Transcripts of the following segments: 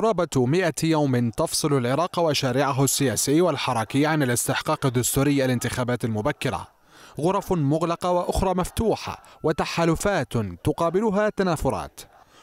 قرابة 100 يوم تفصل العراق وشارعه السياسي والحركي عن الاستحقاق الدستوري الانتخابات المبكرة غرف مغلقة وأخرى مفتوحة وتحالفات تقابلها تنافرات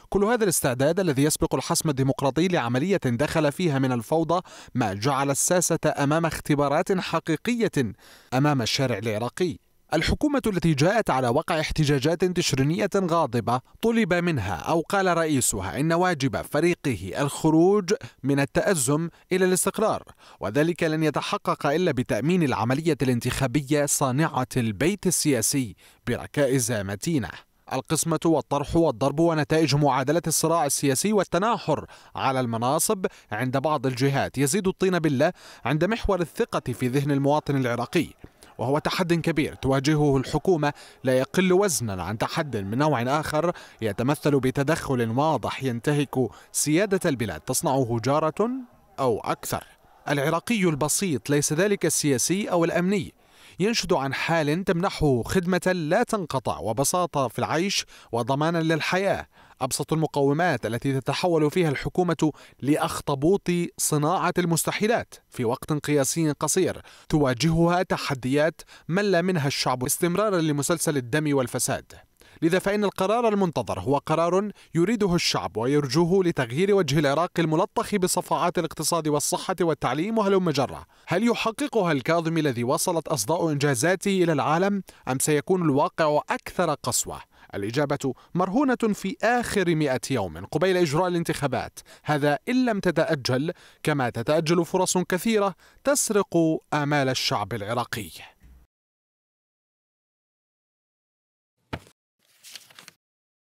كل هذا الاستعداد الذي يسبق الحسم الديمقراطي لعملية دخل فيها من الفوضى ما جعل الساسة أمام اختبارات حقيقية أمام الشارع العراقي الحكومة التي جاءت على وقع احتجاجات تشرينية غاضبة طلب منها أو قال رئيسها إن واجب فريقه الخروج من التأزم إلى الاستقرار وذلك لن يتحقق إلا بتأمين العملية الانتخابية صانعة البيت السياسي بركائز متينة القسمة والطرح والضرب ونتائج معادلة الصراع السياسي والتناحر على المناصب عند بعض الجهات يزيد الطين بلة عند محور الثقة في ذهن المواطن العراقي وهو تحد كبير تواجهه الحكومة لا يقل وزنا عن تحد من نوع آخر يتمثل بتدخل واضح ينتهك سيادة البلاد تصنعه جارة أو أكثر العراقي البسيط ليس ذلك السياسي أو الأمني ينشد عن حال تمنحه خدمة لا تنقطع وبساطة في العيش وضمانا للحياة أبسط المقومات التي تتحول فيها الحكومة لأخطبوط صناعة المستحيلات في وقت قياسي قصير تواجهها تحديات مل منها الشعب استمرارا لمسلسل الدم والفساد لذا فإن القرار المنتظر هو قرار يريده الشعب ويرجوه لتغيير وجه العراق الملطخ بصفعات الاقتصاد والصحة والتعليم وهلم مجرة هل يحققها الكاظم الذي وصلت أصداء إنجازاته إلى العالم أم سيكون الواقع أكثر قسوة؟ الإجابة مرهونة في آخر مئة يوم قبيل إجراء الانتخابات هذا إن لم تتأجل كما تتأجل فرص كثيرة تسرق آمال الشعب العراقي